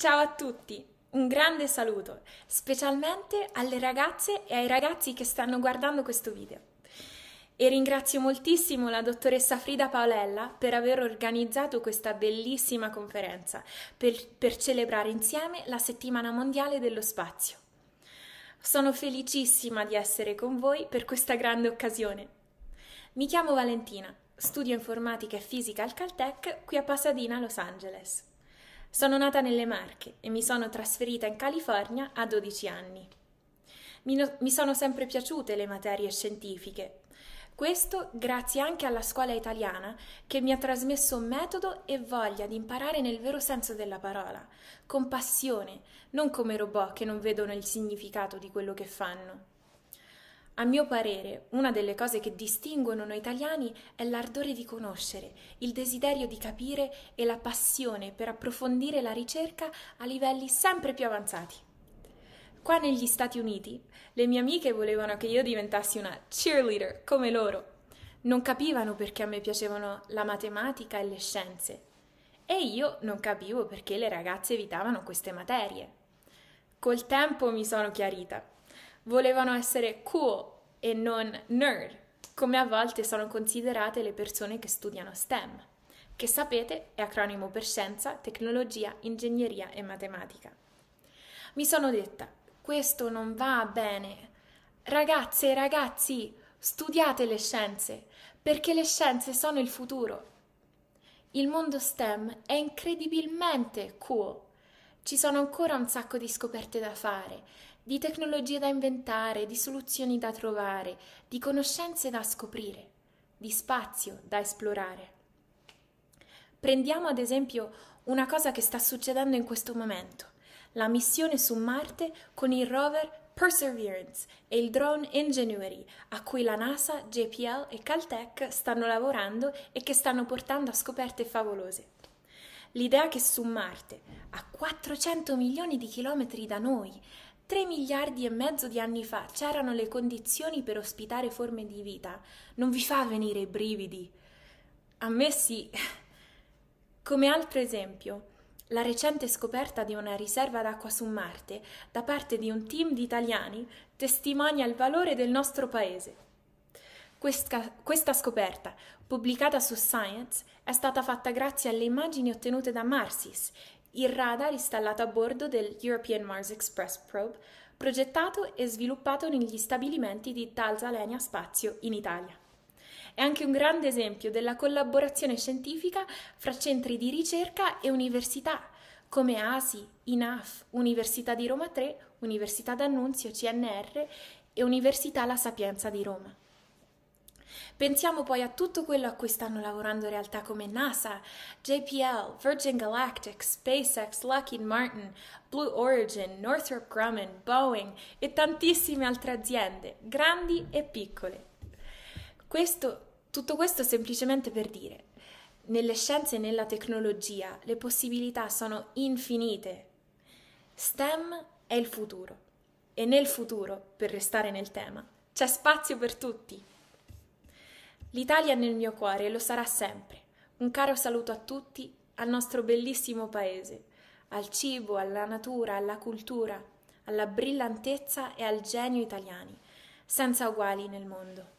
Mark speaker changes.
Speaker 1: Ciao a tutti, un grande saluto, specialmente alle ragazze e ai ragazzi che stanno guardando questo video. E ringrazio moltissimo la dottoressa Frida Paolella per aver organizzato questa bellissima conferenza per, per celebrare insieme la settimana mondiale dello spazio. Sono felicissima di essere con voi per questa grande occasione. Mi chiamo Valentina, studio informatica e fisica al Caltech qui a Pasadena, Los Angeles. Sono nata nelle Marche e mi sono trasferita in California a 12 anni. Mi, no- mi sono sempre piaciute le materie scientifiche. Questo grazie anche alla scuola italiana che mi ha trasmesso metodo e voglia di imparare nel vero senso della parola, con passione, non come robot che non vedono il significato di quello che fanno. A mio parere, una delle cose che distinguono noi italiani è l'ardore di conoscere, il desiderio di capire e la passione per approfondire la ricerca a livelli sempre più avanzati. Qua negli Stati Uniti, le mie amiche volevano che io diventassi una cheerleader come loro. Non capivano perché a me piacevano la matematica e le scienze. E io non capivo perché le ragazze evitavano queste materie. Col tempo mi sono chiarita volevano essere cool e non nerd, come a volte sono considerate le persone che studiano STEM, che sapete è acronimo per scienza, tecnologia, ingegneria e matematica. Mi sono detta, questo non va bene. Ragazze e ragazzi, studiate le scienze, perché le scienze sono il futuro. Il mondo STEM è incredibilmente cool. Ci sono ancora un sacco di scoperte da fare di tecnologie da inventare, di soluzioni da trovare, di conoscenze da scoprire, di spazio da esplorare. Prendiamo ad esempio una cosa che sta succedendo in questo momento, la missione su Marte con il rover Perseverance e il drone Ingenuity, a cui la NASA, JPL e Caltech stanno lavorando e che stanno portando a scoperte favolose. L'idea che su Marte, a 400 milioni di chilometri da noi, 3 miliardi e mezzo di anni fa c'erano le condizioni per ospitare forme di vita. Non vi fa venire i brividi? A me sì. Come altro esempio, la recente scoperta di una riserva d'acqua su Marte da parte di un team di italiani testimonia il valore del nostro paese. Questa, questa scoperta, pubblicata su Science, è stata fatta grazie alle immagini ottenute da Marsis il radar installato a bordo del European Mars Express Probe, progettato e sviluppato negli stabilimenti di Dalsalenia Spazio in Italia. È anche un grande esempio della collaborazione scientifica fra centri di ricerca e università, come ASI, INAF, Università di Roma 3, Università d'Annunzio, CNR e Università La Sapienza di Roma. Pensiamo poi a tutto quello a cui stanno lavorando realtà come NASA, JPL, Virgin Galactic, SpaceX, Lockheed Martin, Blue Origin, Northrop Grumman, Boeing e tantissime altre aziende, grandi e piccole. Questo, tutto questo semplicemente per dire, nelle scienze e nella tecnologia le possibilità sono infinite. STEM è il futuro e nel futuro, per restare nel tema, c'è spazio per tutti. L'Italia è nel mio cuore e lo sarà sempre. Un caro saluto a tutti, al nostro bellissimo paese, al cibo, alla natura, alla cultura, alla brillantezza e al genio italiani, senza uguali nel mondo.